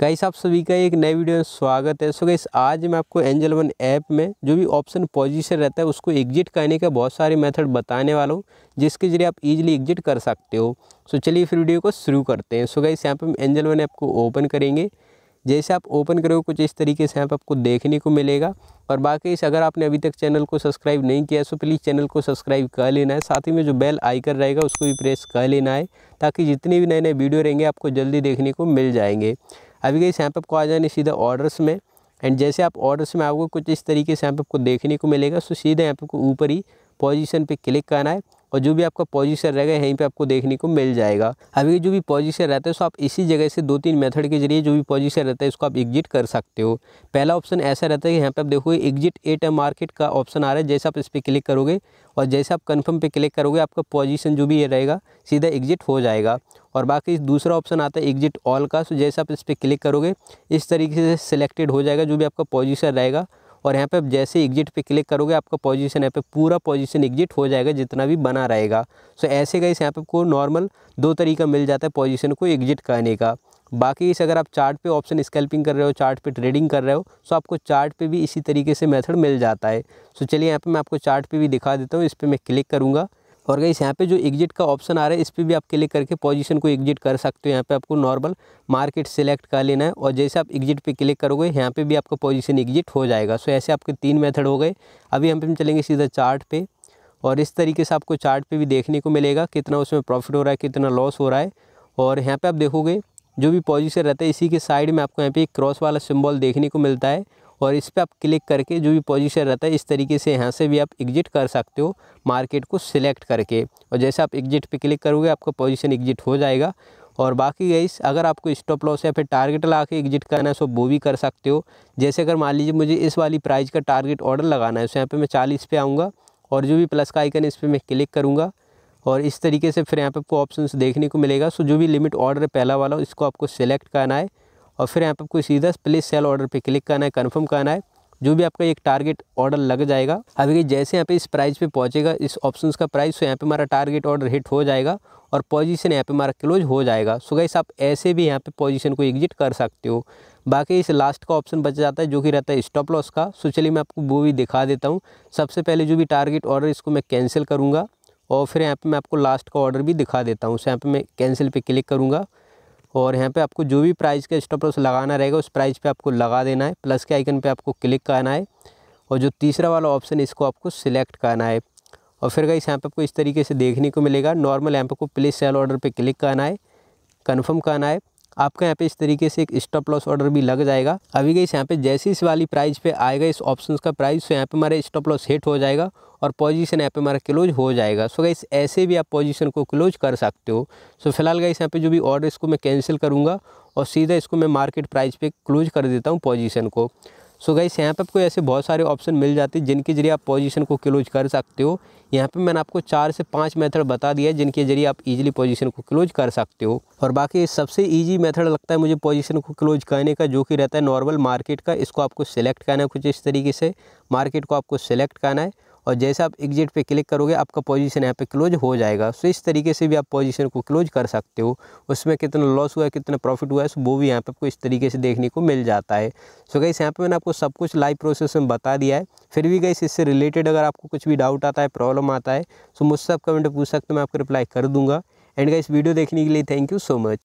guys आप सभी का एक नए वीडियो में स्वागत है सो गाइस आज मैं आपको एंजल वन ऐप में जो भी ऑप्शन पोजीशन रहता है उसको एग्जिट करने का बहुत सारे मेथड बताने वाला हूँ जिसके जरिए आप इजीली एग्जिट कर सकते हो सो चलिए फिर वीडियो को शुरू करते हैं सो गाइस यहाँ पर हम एंजल वन ऐप को ओपन करेंगे जैसे आप ओपन करोगे कुछ इस तरीके से यहाँ पर आपको देखने को मिलेगा और बाकी इस अगर आपने अभी तक चैनल को सब्सक्राइब नहीं किया है तो प्लीज़ चैनल को सब्सक्राइब कर लेना है साथ ही में जो बेल आइकन रहेगा उसको भी प्रेस कर लेना है ताकि जितने भी नए नए वीडियो रहेंगे आपको जल्दी देखने को मिल जाएंगे अभी गई यहाँ को आ जाने सीधे ऑर्डर्स में एंड जैसे आप ऑर्डर्स में आओगे कुछ इस तरीके से यहाँ को देखने को मिलेगा सो सीधे यहाँ पर आपको ऊपर ही पोजीशन पे क्लिक करना है और जो भी आपका पोजीशन रहेगा यहीं पे आपको देखने को मिल जाएगा अभी जो भी पोजीशन रहता है सो आप इसी जगह से दो तीन मेथड के जरिए जो भी पोजीशन रहता है इसको आप एग्जिट कर सकते हो पहला ऑप्शन ऐसा रहता है कि यहाँ पे आप देखोगे एग्जिट एट मार्केट का ऑप्शन आ रहा है जैसे आप इस पर क्लिक करोगे और जैसे आप कन्फर्म पे क्लिक करोगे आपका पोजीशन जो भी ये रहेगा सीधा एग्जिट हो जाएगा और बाकी दूसरा ऑप्शन आता है एग्जिट ऑल का सो तो जैसे आप इस पर क्लिक करोगे इस तरीके से सिलेक्टेड हो जाएगा जो भी आपका पोजिशन रहेगा और यहाँ पे जैसे एग्जिट पे क्लिक करोगे आपका पोजीशन यहाँ पे पूरा पोजीशन एग्जिट हो जाएगा जितना भी बना रहेगा सो ऐसे ऐसे इस यहाँ पर को नॉर्मल दो तरीका मिल जाता है पोजीशन को एग्जिट करने का बाकी इस अगर आप चार्ट पे ऑप्शन स्कैल्पिंग कर रहे हो चार्ट पे ट्रेडिंग कर रहे हो सो आपको चार्ट पे भी इसी तरीके से मेथड मिल जाता है सो चलिए यहाँ पे मैं आपको चार्ट पे भी दिखा देता हूँ इस पर मैं क्लिक करूँगा और गई यहाँ पे जो एग्जिट का ऑप्शन आ रहा है इस पर भी आप क्लिक करके पोजीशन को एग्जिट कर सकते हो यहाँ पे आपको नॉर्मल मार्केट सेलेक्ट कर लेना है और जैसे आप एग्जिट पे क्लिक करोगे यहाँ पे भी आपका पोजीशन एग्जिट हो जाएगा सो ऐसे आपके तीन मेथड हो गए अभी हम चलेंगे सीधा चार्ट पे और इस तरीके से आपको चार्ट पे भी देखने को मिलेगा कितना उसमें प्रॉफिट हो रहा है कितना लॉस हो रहा है और यहाँ पर आप देखोगे जो भी पॉजिशन रहता है इसी के साइड में आपको यहाँ पे एक क्रॉस वाला सिम्बॉल देखने को मिलता है और इस पर आप क्लिक करके जो भी पोजीशन रहता है इस तरीके से यहाँ से भी आप एग्जिट कर सकते हो मार्केट को सिलेक्ट करके और जैसे आप एग्जिट पे क्लिक करोगे आपका पोजीशन एग्जिट हो जाएगा और बाकी गई अगर आपको स्टॉप लॉस या फिर टारगेट लगा के एग्जिट करना है सो तो वो भी कर सकते हो जैसे अगर मान लीजिए मुझे इस वाली प्राइज का टारगेट ऑर्डर लगाना है सो तो यहाँ पर मैं चालीस पे आऊँगा और जो भी प्लस का आइकन इस पर मैं क्लिक करूँगा और इस तरीके से फिर यहाँ पे आपको ऑप्शंस देखने को मिलेगा सो जो भी लिमिट ऑर्डर है पहला वाला इसको आपको सिलेक्ट करना है और फिर यहाँ पर आपको सीधा प्लेस सेल ऑर्डर पे क्लिक करना है कन्फर्म करना है जो भी आपका एक टारगेट ऑर्डर लग जाएगा अभी जैसे यहाँ पे इस प्राइस पे पहुँचेगा इस ऑप्शंस का प्राइस तो यहाँ पे हमारा टारगेट ऑर्डर हिट हो जाएगा और पोजीशन यहाँ पे हमारा क्लोज हो जाएगा सो गाइस आप ऐसे भी यहाँ पे पोजीशन को एग्जिट कर सकते हो बाकी इस लास्ट का ऑप्शन बच जाता है जो कि रहता है स्टॉप लॉस का सो चलिए मैं आपको वो भी दिखा देता हूँ सबसे पहले जो भी टारगेट ऑर्डर इसको मैं कैंसिल करूँगा और फिर यहाँ पर मैं आपको लास्ट का ऑर्डर भी दिखा देता हूँ सो यहाँ पर मैं कैंसिल पर क्लिक करूँगा और यहाँ पे आपको जो भी प्राइस का स्टॉप लॉस लगाना रहेगा उस प्राइस पे आपको लगा देना है प्लस के आइकन पे आपको क्लिक करना है और जो तीसरा वाला ऑप्शन इसको आपको सिलेक्ट करना है और फिर गई यहाँ पे आपको इस तरीके से देखने को मिलेगा नॉर्मल यहाँ पे आपको प्लेस सेल ऑर्डर पर क्लिक करना है कन्फर्म करना है आपका यहाँ पे इस तरीके से एक स्टॉप लॉस ऑर्डर भी लग जाएगा अभी गई यहाँ पे जैसे इस वाली प्राइस पे आएगा इस ऑप्शन का प्राइस तो यहाँ पे हमारे स्टॉप लॉस हिट हो जाएगा और पोजीशन यहाँ पे हमारा क्लोज हो जाएगा सो गई ऐसे भी आप पोजीशन को क्लोज कर सकते हो सो फिलहाल इस यहाँ पे जो भी ऑर्डर इसको मैं कैंसिल करूँगा और सीधा इसको मैं मार्केट प्राइस पर क्लोज कर देता हूँ पोजिशन को सो गाइस यहाँ पे आपको ऐसे बहुत सारे ऑप्शन मिल जाते हैं जिनके जरिए आप पोजीशन को क्लोज कर सकते हो यहाँ पे मैंने आपको चार से पांच मेथड बता दिया है जिनके जरिए आप इजीली पोजीशन को क्लोज कर सकते हो और बाकी सबसे इजी मेथड लगता है मुझे पोजीशन को क्लोज करने का जो कि रहता है नॉर्मल मार्केट का इसको आपको सिलेक्ट करना है कुछ इस तरीके से मार्केट को आपको सिलेक्ट करना है और जैसे आप एग्जिट पे क्लिक करोगे आपका पोजीशन यहाँ पे क्लोज हो जाएगा सो इस तरीके से भी आप पोजीशन को क्लोज कर सकते हो उसमें कितना लॉस हुआ है कितना प्रॉफिट हुआ है सो वो भी यहाँ पे आपको इस तरीके से देखने को मिल जाता है सो गई यहाँ पे मैंने आपको सब कुछ लाइव प्रोसेस में बता दिया है फिर भी गई इससे रिलेटेड अगर आपको कुछ भी डाउट आता है प्रॉब्लम आता है सो मुझसे आप कमेंट पूछ सकते हो मैं आपको रिप्लाई कर दूँगा एंड गई वीडियो देखने के लिए थैंक यू सो मच